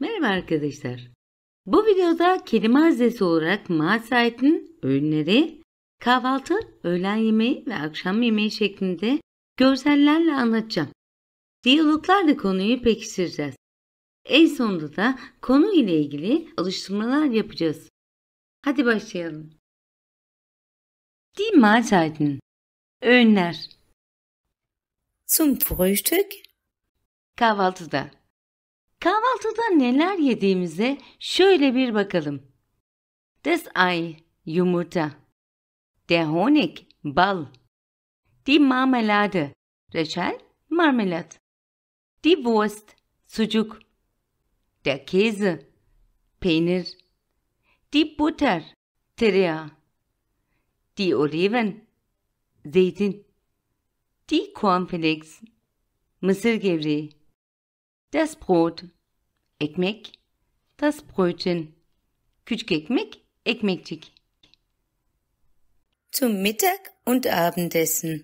Merhaba arkadaşlar. Bu videoda kelime haznesi olarak Maasayt'ın öğünleri, kahvaltı, öğlen yemeği ve akşam yemeği şeklinde görsellerle anlatacağım. Diyaloglarla konuyu pekiştireceğiz. En sonunda da konu ile ilgili alıştırmalar yapacağız. Hadi başlayalım. Die Mahlzeiten Öğünler Zum Frühstück Kahvaltıda Kahvaltıda neler yediğimize şöyle bir bakalım. Das Ei yumurta. Der Honig bal. Die Marmelade reçel marmelat. Die Wurst sucuk. Der Käse peynir. Die Butter tereyağı. Die Oliven zeytin. Die Cornflakes mısır gevreği. das Brot, ekmek, das Brötchen, küçük ekmek, ekmekcik. Zum Mittag und Abendessen.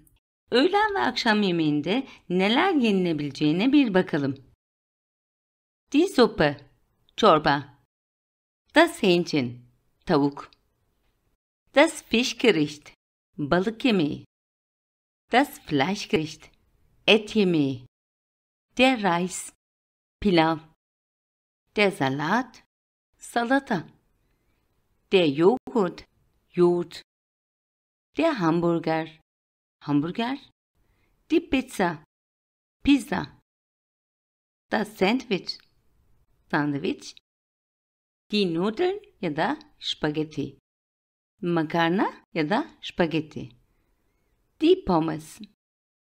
Öğlen ve akşam yemeğinde neler yenilebileceğine bir bakalım. Die Suppe, çorba. Das Hähnchen, tavuk. Das Fischgericht, balık yemeği. Das Fleischgericht, et yemeği. Der Reis, pilav, der Salat, Salata, der Joghurt, Joghurt, der Hamburger, Hamburger, die Pizza, Pizza, das Sandwich, Sandwich, die Nudeln ya da Spaghetti, makarna ya da Spaghetti, die Pommes,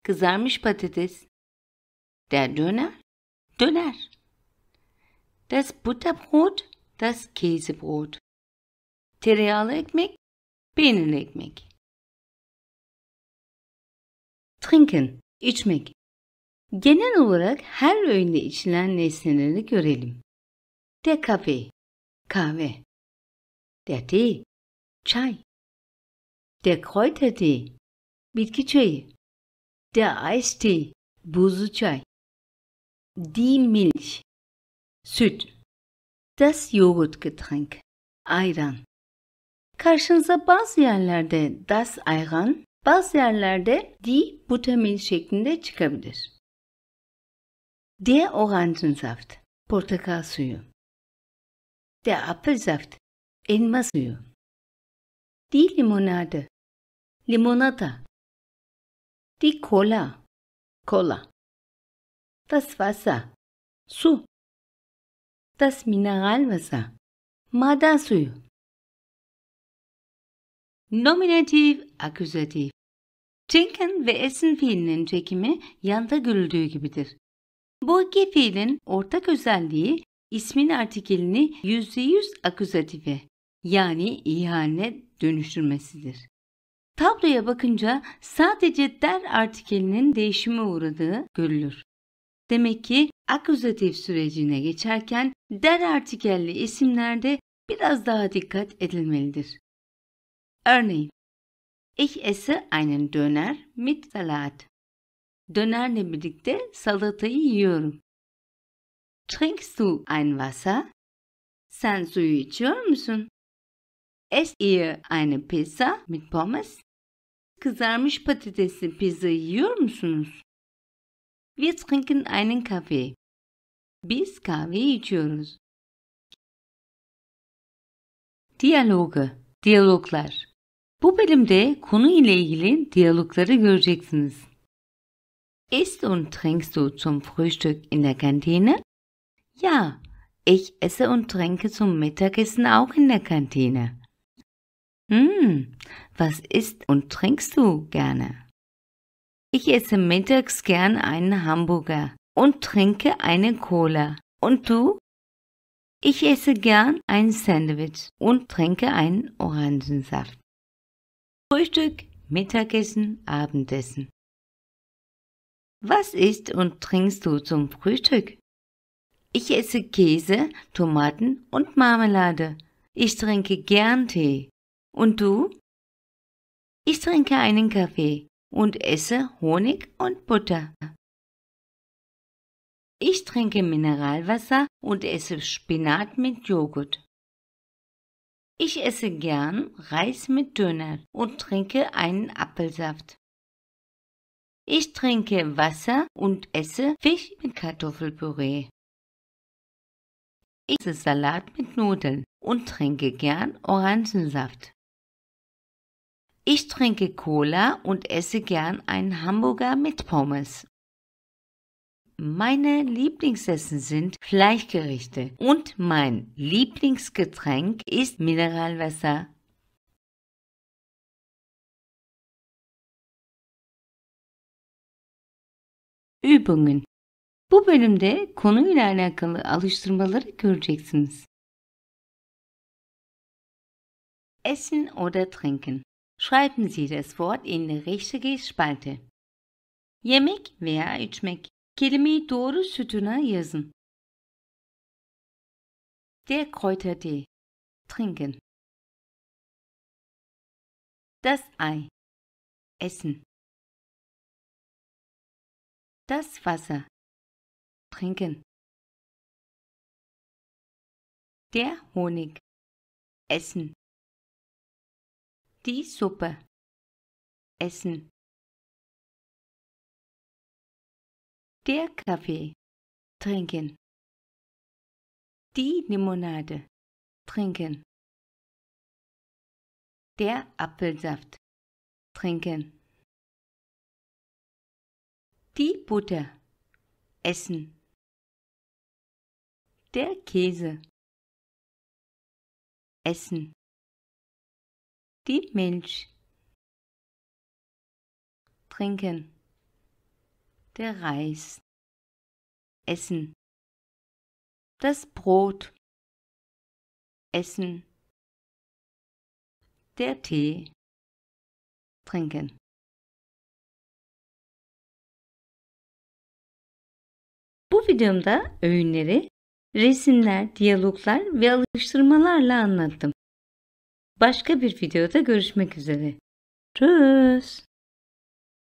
kızarmış patates, der Döner, Döner. Das Butterbrot, das Käsebrot. Tereyağlı ekmek, peynirli ekmek. Trinken, içmek. Genel olarak her öğünde içilen nesneleri görelim. Der Kaffee, kahve. Der Tee, çay. Der Kräutertee, bitki çayı. Der Eistee, buzlu çay. Die Milch. Süt. Das Joghurtgetränk. Ayran. Karşınıza bazı yerlerde das ayran, bazı yerlerde die Buttermilch şeklinde çıkabilir. Der Orangensaft. Portakal suyu. Der Apfelsaft. Elma suyu. Die Limonade. Limonata. Die Cola. Cola. Das Wasser. Su. Das Mineralwasser. Maden suyu. Nominatif, aküzatif. Trinken ve esin fiilinin çekimi yanda görüldüğü gibidir. Bu iki fiilin ortak özelliği ismin artikelini %100 aküzatife yani iyi haline dönüştürmesidir. Tabloya bakınca sadece der artikelinin değişime uğradığı görülür. Demek ki akuzatif sürecine geçerken der artikelli isimlerde biraz daha dikkat edilmelidir. Örneğin, ich esse einen Döner mit Salat. Dönerle birlikte salatayı yiyorum. Trinkst du ein Wasser? Sen suyu içiyor musun? Esst ihr eine Pizza mit Pommes? Kızarmış patatesli pizza yiyor musunuz? Wir trinken einen Kaffee. Bis Kaffee içiyoruz. Diyalogu, diyaloglar. Bu bölümde konu ile ilgili diyalogları göreceksiniz. Isst und trinkst du zum Frühstück in der Kantine? Ja, ich esse und trinke zum Mittagessen auch in der Kantine. Hm, was isst und trinkst du gerne? Ich esse mittags gern einen Hamburger und trinke eine Cola. Und du? Ich esse gern ein Sandwich und trinke einen Orangensaft. Frühstück, Mittagessen, Abendessen. Was isst und trinkst du zum Frühstück? Ich esse Käse, Tomaten und Marmelade. Ich trinke gern Tee. Und du? Ich trinke einen Kaffee und esse Honig und Butter. Ich trinke Mineralwasser und esse Spinat mit Joghurt. Ich esse gern Reis mit Döner und trinke einen Apfelsaft. Ich trinke Wasser und esse Fisch mit Kartoffelpüree. Ich esse Salat mit Nudeln und trinke gern Orangensaft. Ich trinke Cola und esse gern einen Hamburger mit Pommes. Meine Lieblingsessen sind Fleischgerichte und mein Lieblingsgetränk ist Mineralwasser. Übungen Bu bölümde konuyla alakalı alıştırmaları göreceksiniz. Essen oder trinken Schreiben Sie das Wort in die richtige Spalte. Yemek veya içmek. Kelimeyi doğru sütuna yazın. Der Kräutertee. Trinken. Das Ei. Essen. Das Wasser. Trinken. Der Honig. Essen. Die Suppe. Essen. Der Kaffee. Trinken. Die Limonade. Trinken. Der Apfelsaft. Trinken. Die Butter. Essen. Der Käse. Essen. die Milch. Trinken. Der Reis. Essen. Das Brot. Essen. Der Tee. Trinken. Bu videomda öğünleri, resimler, diyaloglar ve alıştırmalarla anlattım. Başka bir videoda görüşmek üzere. Tschüss.